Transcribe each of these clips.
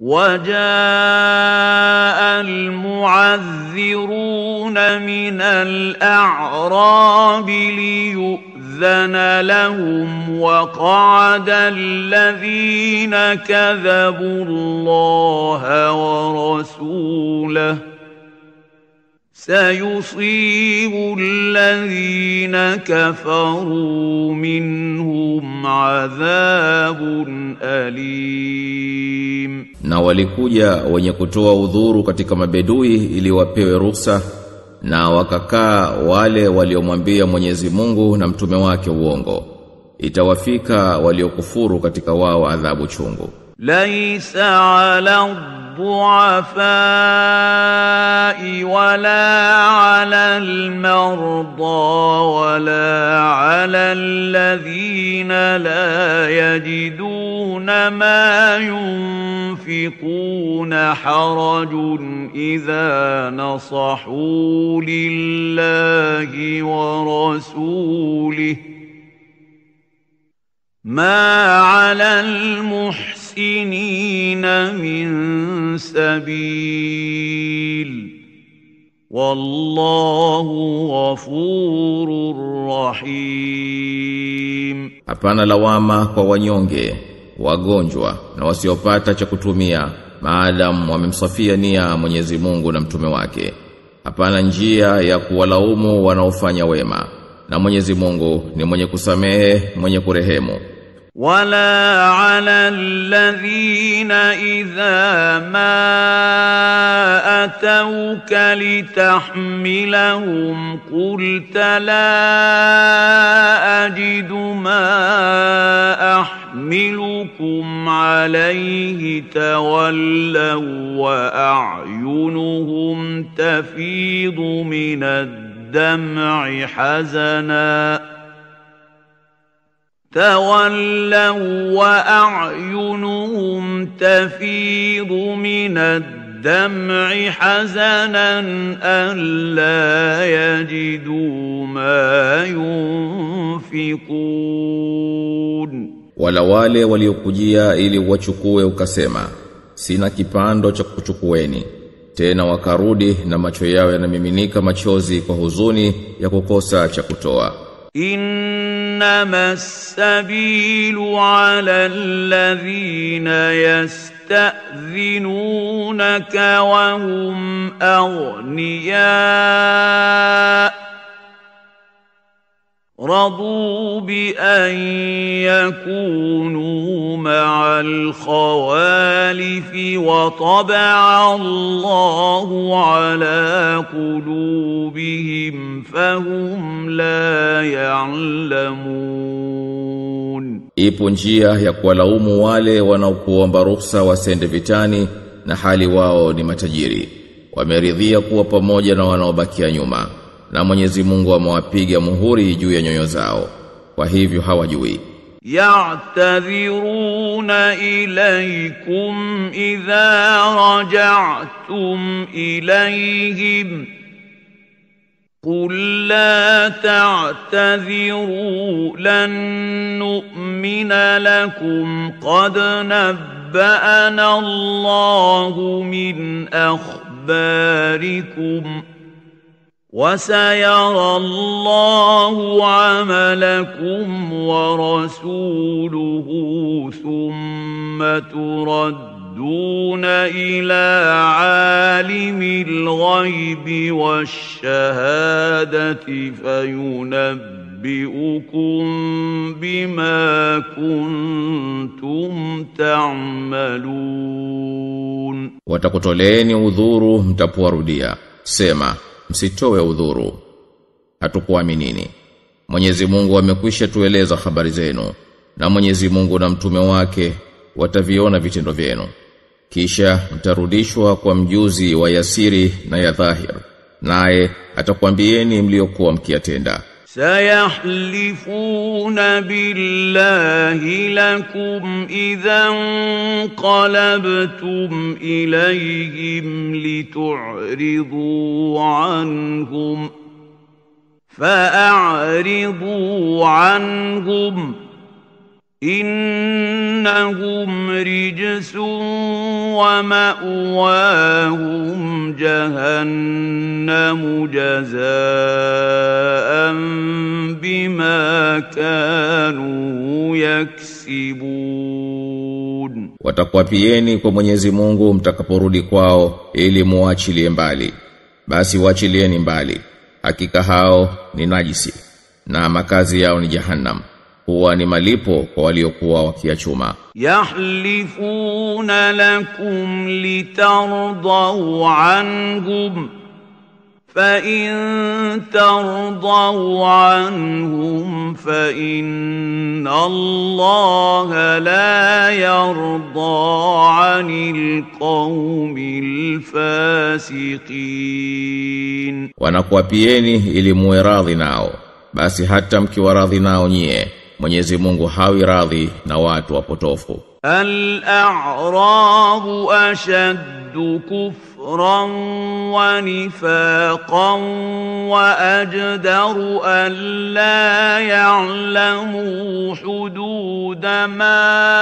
وجاء المعذرون من الأعراب ليؤذن لهم وقعد الذين كذبوا الله ورسوله سيصيب الذين كفروا منهم عذاب أليم na walikuja wenye kutoa udhuru katika mabedui ili wapewe ruhusa na wakakaa wale waliomwambia Mwenyezi Mungu na mtume wake uongo itawafika waliokufuru katika wao adhabu chungu ليس على الضعفاء ولا على المرضى ولا على الذين لا يجدون ما ينفقون حرج اذا نصحوا لله ورسوله ما على المحسنين سنين من سبيل wallahu ghafurur rahim, hapana lawama kwa wanyonge, wagonjwa na wasiopata cha kutumia maadamu wamemsafia nia Mwenyezi Mungu na mtume wake. Hapana njia ya kuwalaumu wanaofanya wema, na Mwenyezi Mungu ni mwenye kusamehe, mwenye kurehemu. ولا على الذين اذا ما اتوك لتحملهم قلت لا اجد ما احملكم عليه تولوا واعينهم تفيض من الدمع حزنا تولوا وأعينهم تفيض من الدمع حزنا ألا يجدوا ما ينفقون wala wale waliokujia ili wachukue ukasema sina kipando cha شكوشكويني tena wakarudi na macho yao yanamiminika machozi kwa huzuni ya kukosa cha kutoa انما السبيل على الذين يستاذنونك وهم اغنياء رضوا بأن يكونوا مع الخوالف وطبع الله على قلوبهم فهم لا يعلمون Ipo njia ya kuwalaumu wale wanaokuomba ruhusa wasende vitani na hali wao ni matajiri wameridhia kuwa pamoja na wanaobakia nyuma na Mwenyezi Mungu amewapiga muhuri juu ya nyoyo zao kwa hivyo hawajui يعتذرون إليكم إذا رجعتم إليهم قل لا تعتذروا لن نؤمن لكم قد نبأنا الله من أخباركم ۖ وسيرى الله عملكم ورسوله ثم تردون الى عالم الغيب والشهاده فينبئكم بما كنتم تعملون watakutoleeni udhuru mtapuarudia سما msitowe udhuru hatukuaminini Mwenyezi Mungu amekwisha tueleza habari zenu na Mwenyezi Mungu na mtume wake wataviona vitendo vyenu kisha mtarudishwa kwa mjuzi wa yasiri na ya dhahir naye atakwambieni mliokuwa mkiatenda سيحلفون بالله لكم اذا انقلبتم اليهم لتعرضوا عنهم فاعرضوا عنهم إنهم رجس ومأواهم جهنم جزاء بما kanu يكسبون watakwapieni kwa Mwenyezi Mungu mtakaporudi kwao ili muachilie mbali basi waachilieni mbali hakika hao ni najisi na makazi yao ni jahannam huwa ni malipo kwa waliokuwa wakiachuma Yahlifuna lakum litardau anhum fa in tardau anhum fa inna Allaha la yarda anil qaumil fasiqin, wanakuapieni ili muwe radhi nao, basi hata mkiwaradhi nao nyie Mwenyezi Mungu hawi radhi na watu wapotofu. Al-a'rabu ashaddu kufran wa nifaqan wa ajdaru an la ya'lamu hududa ma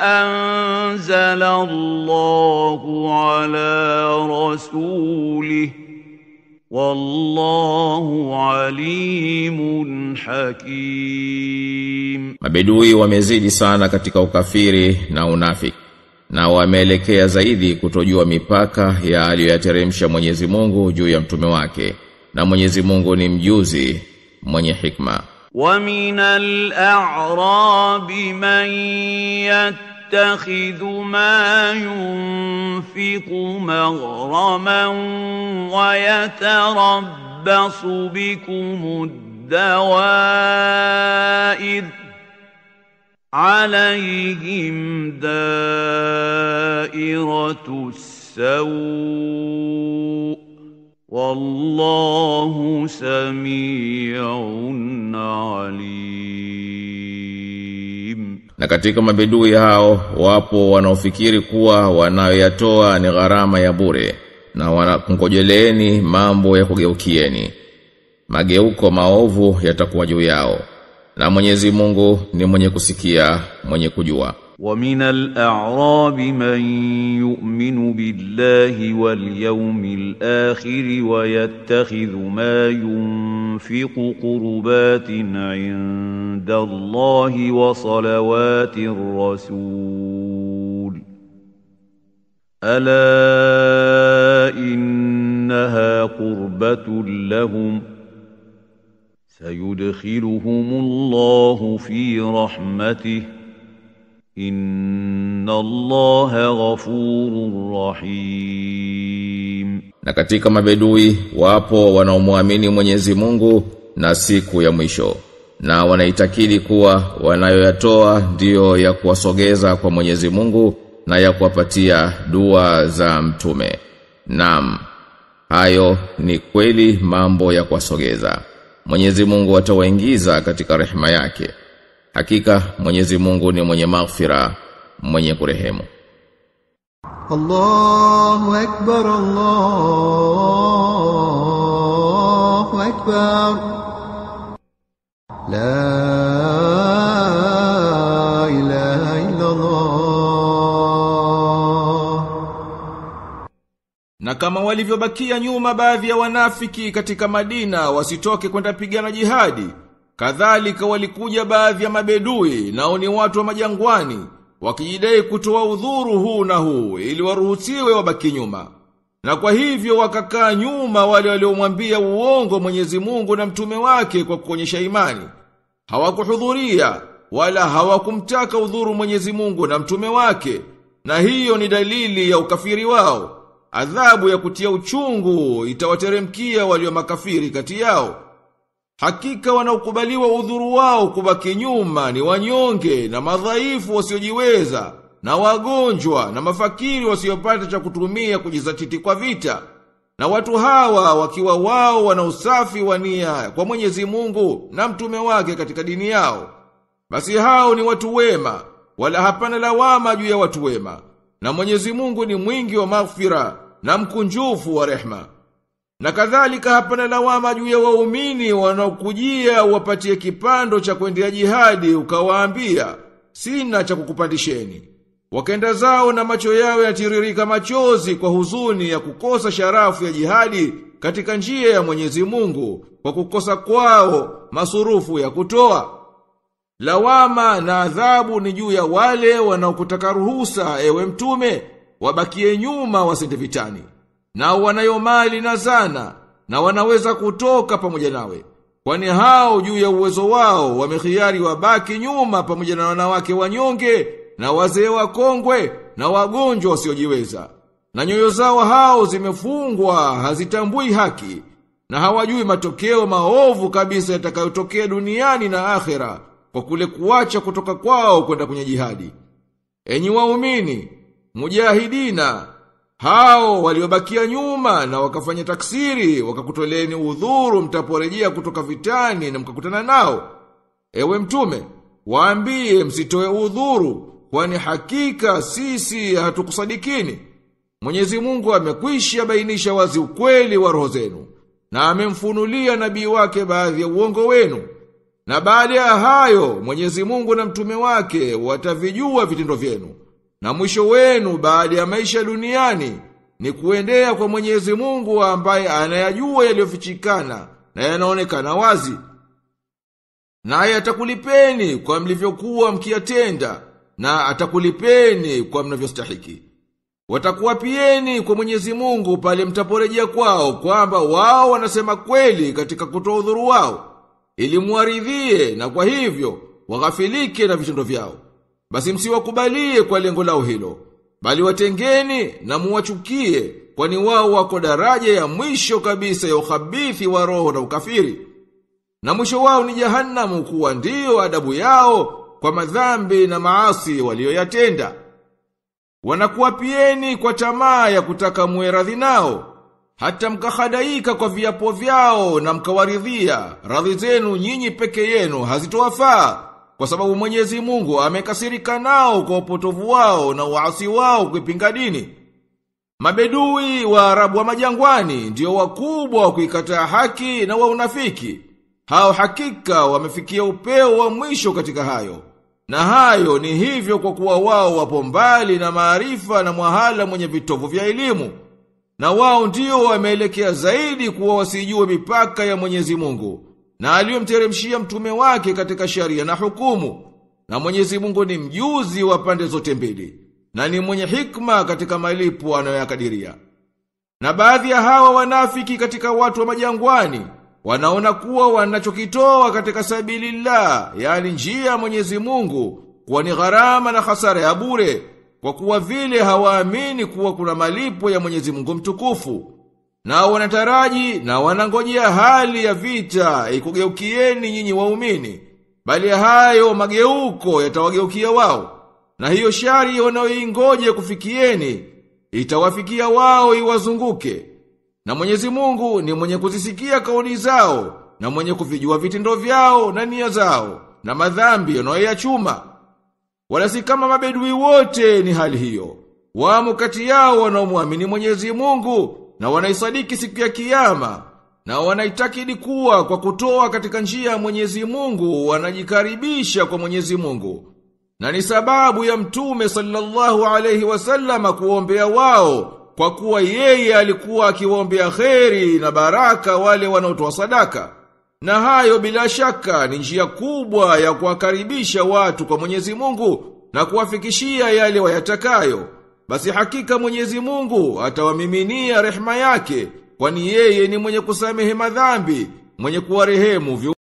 anzala Allahu ala rasulihi Wallahu alimun hakim. Mabedui wamezidi sana katika ukafiri na unafiki na wameelekea zaidi kutojua mipaka ya aliyoyateremsha Mwenyezi Mungu juu ya mtume wake na Mwenyezi Mungu ni mjuzi mwenye hikma. Wa minal a'rabi man yat يتخذ ما ينفق مغرما ويتربص بكم الدوائر عليهم دائرة السوء والله سميع Na katika mabedui hao wapo wanaofikiri kuwa wanayoyatoa ni gharama ya bure na wanakungojeleeni mambo ya kugeukieni. Mageuko maovu yatakuwa juu yao. Na Mwenyezi Mungu ni mwenye kusikia, mwenye kujua. man yu'minu billahi wal yawmil akhir wa yattakhidhu ma ينفق ينفق قربات عند الله وصلوات الرسول الا انها قربه لهم سيدخلهم الله في رحمته Inna Allaha ghafurur rahim. Na katika mabedui wapo wanaomwamini Mwenyezi Mungu na siku ya mwisho na wanaitakidi kuwa wanayoyatoa ndiyo ya kuwasogeza kwa Mwenyezi Mungu na ya kuwapatia dua za mtume. Naam. Hayo ni kweli mambo ya kuwasogeza. Mwenyezi Mungu atawaingiza katika rehema yake. Hakika Mwenyezi Mungu ni mwenye maghfira, mwenye kurehemu Allahu akbar Allahu akbar La ilaha illa Allah Na kama walivyobakia nyuma baadhi ya wanafiki katika Madina wasitoke kwenda pigana jihadi kadhalika walikuja baadhi ya mabedui nao ni watu wa majangwani wakijidai kutoa udhuru huu na huu ili waruhusiwe wabaki nyuma. Na kwa hivyo wakakaa nyuma wale waliomwambia uongo Mwenyezi Mungu na mtume wake kwa kuonyesha imani. Hawakuhudhuria wala hawakumtaka udhuru Mwenyezi Mungu na mtume wake. Na hiyo ni dalili ya ukafiri wao. Adhabu ya kutia uchungu itawateremkia walio makafiri kati yao. Hakika wanaokubaliwa udhuru wao kubaki nyuma ni wanyonge na madhaifu wasiojiweza na wagonjwa na mafakiri wasiopata cha kutumia kujizatiti kwa vita. Na watu hawa wakiwa wao wana usafi wa nia kwa Mwenyezi Mungu na mtume wake katika dini yao, basi hao ni watu wema, wala hapana lawama juu ya watu wema. Na Mwenyezi Mungu ni mwingi wa maghfira na mkunjufu wa rehma. Na kadhalika hapana lawama juu ya waumini wanaokujia wapatie kipando cha kwendea jihadi ukawaambia sina cha kukupandisheni. Wakenda zao na macho yao yatiririka machozi kwa huzuni ya kukosa sharafu ya jihadi katika njia ya Mwenyezi Mungu kwa kukosa kwao masurufu ya kutoa. Lawama na adhabu ni juu ya wale wanaokutaka ruhusa ewe mtume wabakie nyuma wasende vitani na wanayo mali na zana na wanaweza kutoka pamoja nawe kwani hao juu ya uwezo wao wamehiari wabaki nyuma pamoja na wanawake wanyonge na wazee wakongwe na wagonjwa wasiojiweza na nyoyo zao hao zimefungwa hazitambui haki na hawajui matokeo maovu kabisa yatakayotokea duniani na akhera kwa kule kuacha kutoka kwao kwenda kwenye jihadi enyi waumini mujahidina hao waliobakia nyuma na wakafanya taksiri, wakakutoleni udhuru mtaporejea kutoka vitani na mkakutana nao. Ewe mtume, waambie msitoe udhuru, kwani hakika sisi hatukusadikini. Mwenyezi Mungu amekwisha bainisha wazi ukweli wa roho zenu na amemfunulia nabii wake baadhi ya uongo wenu. Na baada ya hayo Mwenyezi Mungu na mtume wake watavijua vitendo vyenu na mwisho wenu baada ya maisha duniani ni kuendea kwa Mwenyezi Mungu ambaye anayajua yaliyofichikana na yanaonekana wazi, naye atakulipeni kwa mlivyokuwa mkiyatenda, na atakulipeni kwa mnavyostahiki. pieni kwa Mwenyezi Mungu pale mtaporejea kwao, kwamba wao wanasema kweli katika kutoa udhuru wao, ili muaridhie, na kwa hivyo waghafilike na vitendo vyao. Basi msiwakubalie kwa lengo lao hilo, bali watengeni na muwachukie, kwani wao wako daraja ya mwisho kabisa ya uhabithi wa roho na ukafiri. Na mwisho wao ni jahannamu kuwa ndiyo adabu yao kwa madhambi na maasi waliyoyatenda Wanakuwapieni kwa tamaa ya kutaka muwe radhi nao, hata mkahadaika kwa viapo vyao na mkawaridhia, radhi zenu nyinyi peke yenu hazitowafaa kwa sababu Mwenyezi Mungu amekasirika nao kwa upotovu wao na uasi wao kuipinga dini. Mabedui wa Arabu wa majangwani ndio wakubwa wa kuikataa haki na wa unafiki. Hao hakika wamefikia upeo wa mwisho katika hayo. Na hayo ni hivyo kwa kuwa wao wapo mbali na maarifa na mwahala mwenye vitovu vya elimu. Na wao ndio wameelekea zaidi kuwa wasijue mipaka ya Mwenyezi Mungu na aliyomteremshia mtume wake katika sharia na hukumu na Mwenyezi Mungu ni mjuzi wa pande zote mbili na ni mwenye hikma katika malipo anayoyakadiria. Na baadhi ya hawa wanafiki katika watu wa majangwani wanaona kuwa wanachokitoa katika sabilillah, yaani njia ya Mwenyezi Mungu, kuwa ni gharama na hasara ya bure, kwa kuwa vile hawaamini kuwa kuna malipo ya Mwenyezi Mungu mtukufu na wanataraji na wanangojea hali ya vita ikugeukieni nyinyi waumini, bali hayo mageuko yatawageukia wao. Na hiyo shari wanayoingoje kufikieni itawafikia wao iwazunguke. Na Mwenyezi Mungu ni mwenye kuzisikia kauli zao na mwenye kuvijua vitendo vyao na nia zao na madhambi chuma Wala si kama mabedui wote ni hali hiyo. Wamo kati yao wanaomwamini Mwenyezi Mungu na wanaisadiki siku ya kiyama na wanaitakidi kuwa kwa kutoa katika njia ya Mwenyezi Mungu wanajikaribisha kwa Mwenyezi Mungu. Na ni sababu ya Mtume sallallahu alayhi wasallama kuombea wao kwa kuwa yeye alikuwa akiwaombea kheri na baraka wale wanaotoa sadaka. Na hayo bila shaka ni njia kubwa ya kuwakaribisha watu kwa Mwenyezi Mungu na kuwafikishia yale wayatakayo. Basi hakika mwenyezi mungu atawamiminia rehema yake, kwani yeye ni mwenye kusamehe madhambi, mwenye kuwarehemu